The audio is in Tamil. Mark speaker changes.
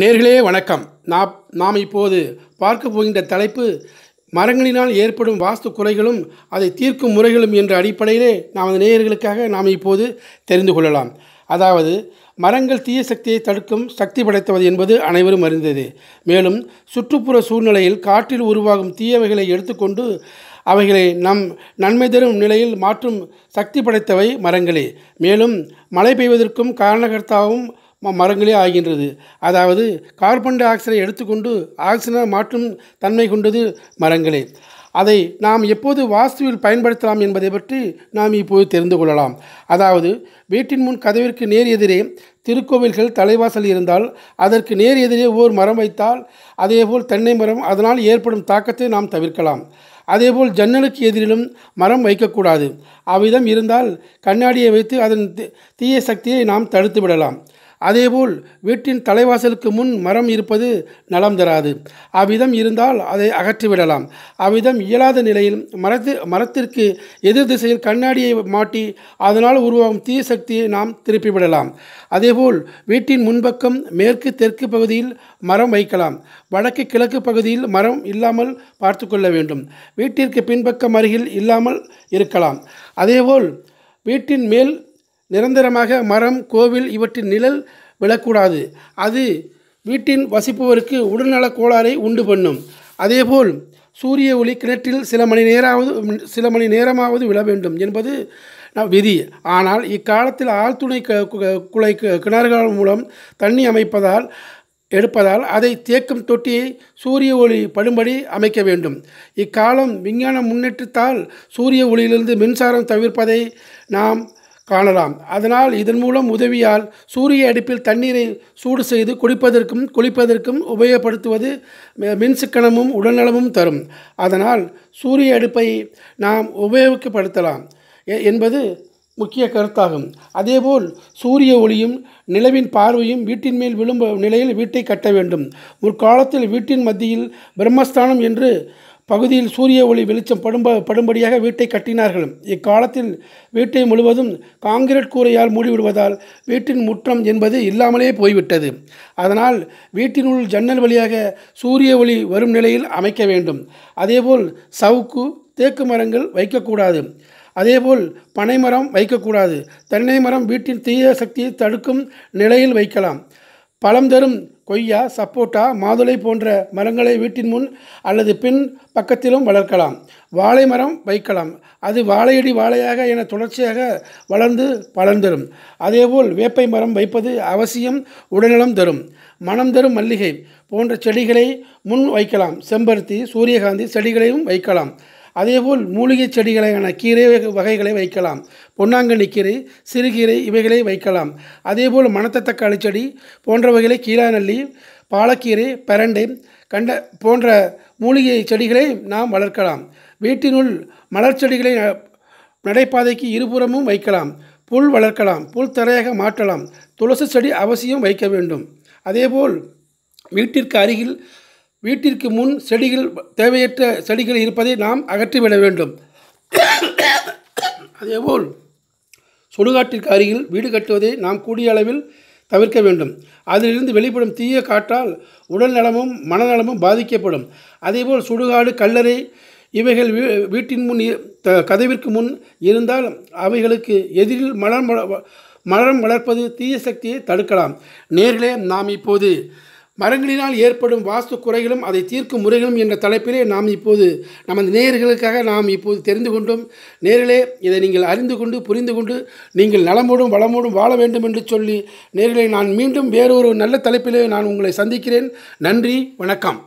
Speaker 1: நேர்களே வணக்கம் நாம் நாம் இப்போது பார்க்க போகின்ற தலைப்பு மரங்களினால் ஏற்படும் வாஸ்து குறைகளும் அதை தீர்க்கும் முறைகளும் என்ற அடிப்படையிலே நாம் அந்த நேயர்களுக்காக நாம் இப்போது தெரிந்து கொள்ளலாம் அதாவது மரங்கள் தீய சக்தியை தடுக்கும் சக்தி படைத்தவது என்பது அனைவரும் அறிந்தது மேலும் சுற்றுப்புற சூழ்நிலையில் காற்றில் உருவாகும் தீயவைகளை எடுத்துக்கொண்டு அவைகளை நம் நன்மை தரும் நிலையில் மாற்றும் சக்தி படைத்தவை மரங்களே மேலும் மழை பெய்வதற்கும் காரணகர்த்தாவும் மரங்களே ஆகின்றது அதாவது கார்பன் டை ஆக்சைடை எடுத்துக்கொண்டு ஆக்சிஜனாக மாற்றும் தன்மை கொண்டது மரங்களே அதை நாம் எப்போது வாஸ்துவில் பயன்படுத்தலாம் என்பதை பற்றி நாம் இப்போது தெரிந்து கொள்ளலாம் அதாவது வீட்டின் முன் கதவிற்கு நேர் எதிரே திருக்கோவில்கள் தலைவாசல் இருந்தால் அதற்கு நேர் எதிரே ஓர் மரம் வைத்தால் அதேபோல் தென்னை மரம் அதனால் ஏற்படும் தாக்கத்தை நாம் தவிர்க்கலாம் அதேபோல் ஜன்னலுக்கு எதிரிலும் மரம் வைக்கக்கூடாது அவ்விதம் இருந்தால் கண்ணாடியை வைத்து அதன் தீய சக்தியை நாம் தடுத்து விடலாம் அதேபோல் வீட்டின் தலைவாசலுக்கு முன் மரம் இருப்பது நலம் தராது அவ்விதம் இருந்தால் அதை அகற்றிவிடலாம் அவ்விதம் இயலாத நிலையில் மரத்து மரத்திற்கு எதிர் திசையில் கண்ணாடியை மாட்டி அதனால் உருவாகும் தீய சக்தியை நாம் திருப்பிவிடலாம் அதேபோல் வீட்டின் முன்பக்கம் மேற்கு தெற்கு பகுதியில் மரம் வைக்கலாம் வடக்கு கிழக்கு பகுதியில் மரம் இல்லாமல் பார்த்து கொள்ள வேண்டும் வீட்டிற்கு பின்பக்கம் அருகில் இல்லாமல் இருக்கலாம் அதேபோல் வீட்டின் மேல் நிரந்தரமாக மரம் கோவில் இவற்றின் நிழல் விழக்கூடாது அது வீட்டின் வசிப்பவருக்கு உடல்நலக் கோளாறை உண்டு பண்ணும் அதேபோல் சூரிய ஒளி கிணற்றில் சில மணி நேரமாவது சில மணி நேரமாவது விழ வேண்டும் என்பது விதி ஆனால் இக்காலத்தில் ஆழ்துணை குலை கிணறுகள் மூலம் தண்ணி அமைப்பதால் எடுப்பதால் அதை தேக்கும் தொட்டியை சூரிய ஒளி படும்படி அமைக்க வேண்டும் இக்காலம் விஞ்ஞான முன்னேற்றத்தால் சூரிய ஒளியிலிருந்து மின்சாரம் தவிர்ப்பதை நாம் காணலாம் அதனால் இதன் மூலம் உதவியால் சூரிய அடுப்பில் தண்ணீரை சூடு செய்து குடிப்பதற்கும் குளிப்பதற்கும் உபயோகப்படுத்துவது மின் உடல்நலமும் தரும் அதனால் சூரிய அடுப்பை நாம் உபயோகப்படுத்தலாம் என்பது முக்கிய கருத்தாகும் அதேபோல் சூரிய ஒளியும் நிலவின் பார்வையும் வீட்டின் மேல் விழும்ப நிலையில் வீட்டை கட்ட வேண்டும் முற்காலத்தில் வீட்டின் மத்தியில் பிரம்மஸ்தானம் என்று பகுதியில் சூரிய ஒளி வெளிச்சம் படும்ப படும்படியாக வீட்டை கட்டினார்கள் இக்காலத்தில் வீட்டை முழுவதும் காங்கிரீட் கூரையால் மூடிவிடுவதால் வீட்டின் முற்றம் என்பது இல்லாமலே போய்விட்டது அதனால் வீட்டினுள் ஜன்னல் வழியாக சூரிய ஒளி வரும் நிலையில் அமைக்க வேண்டும் அதேபோல் சவுக்கு தேக்கு மரங்கள் வைக்கக்கூடாது அதேபோல் பனைமரம் வைக்கக்கூடாது தென்னை மரம் வீட்டின் தீய சக்தியை தடுக்கும் நிலையில் வைக்கலாம் பழம் தரும் கொய்யா சப்போட்டா மாதுளை போன்ற மரங்களை வீட்டின் முன் அல்லது பின் பக்கத்திலும் வளர்க்கலாம் வாழை மரம் வைக்கலாம் அது வாழையடி வாழையாக என தொடர்ச்சியாக வளர்ந்து பலன் தரும் அதேபோல் வேப்பை மரம் வைப்பது அவசியம் உடல்நலம் தரும் மனம் தரும் மல்லிகை போன்ற செடிகளை முன் வைக்கலாம் செம்பருத்தி சூரியகாந்தி செடிகளையும் வைக்கலாம் அதேபோல் மூலிகை செடிகளான கீரை வகைகளை வைக்கலாம் பொன்னாங்கண்ணி கீரை சிறுகீரை இவைகளை வைக்கலாம் அதேபோல் மணத்த தக்காளி செடி போன்றவைகளை கீழாநெல்லி பாலக்கீரை பரண்டை கண்ட போன்ற மூலிகை செடிகளை நாம் வளர்க்கலாம் வீட்டினுள் மலர் செடிகளை நடைபாதைக்கு இருபுறமும் வைக்கலாம் புல் வளர்க்கலாம் புல் தரையாக மாற்றலாம் துளசி செடி அவசியம் வைக்க வேண்டும் அதேபோல் வீட்டிற்கு அருகில் வீட்டிற்கு முன் செடிகள் தேவையற்ற செடிகள் இருப்பதை நாம் அகற்றிவிட வேண்டும் அதேபோல் சுடுகாட்டிற்கு அருகில் வீடு கட்டுவதை நாம் கூடிய அளவில் தவிர்க்க வேண்டும் அதிலிருந்து வெளிப்படும் தீய காற்றால் உடல் நலமும் மனநலமும் பாதிக்கப்படும் அதேபோல் சுடுகாடு கல்லறை இவைகள் வீ வீட்டின் முன் கதவிற்கு முன் இருந்தால் அவைகளுக்கு எதிரில் மலர் மலரம் வளர்ப்பது தீய சக்தியை தடுக்கலாம் நேர்களே நாம் இப்போது மரங்களினால் ஏற்படும் வாஸ்து குறைகளும் அதை தீர்க்கும் முறைகளும் என்ற தலைப்பிலே நாம் இப்போது நமது நேயர்களுக்காக நாம் இப்போது தெரிந்து கொண்டோம் நேர்களே இதை நீங்கள் அறிந்து கொண்டு புரிந்து கொண்டு நீங்கள் நலமோடும் வளமோடும் வாழ வேண்டும் என்று சொல்லி நேர்களை நான் மீண்டும் வேறொரு நல்ல தலைப்பிலே நான் உங்களை சந்திக்கிறேன் நன்றி வணக்கம்